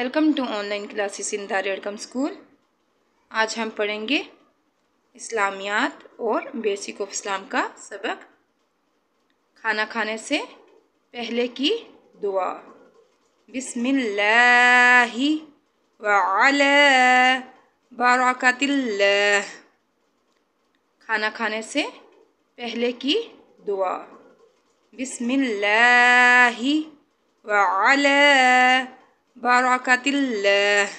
welcome to online classes in दार school आज हम पढ़ेंगे इस्लामियात और बेसिक ऑफ इस्लाम का सबक खाना खाने से पहले की दुआ बिस्मिल्लाह वाल बरकतिल्लाह खाना खाने से पहले की दुआ बिस्मिल्लाह بركة الله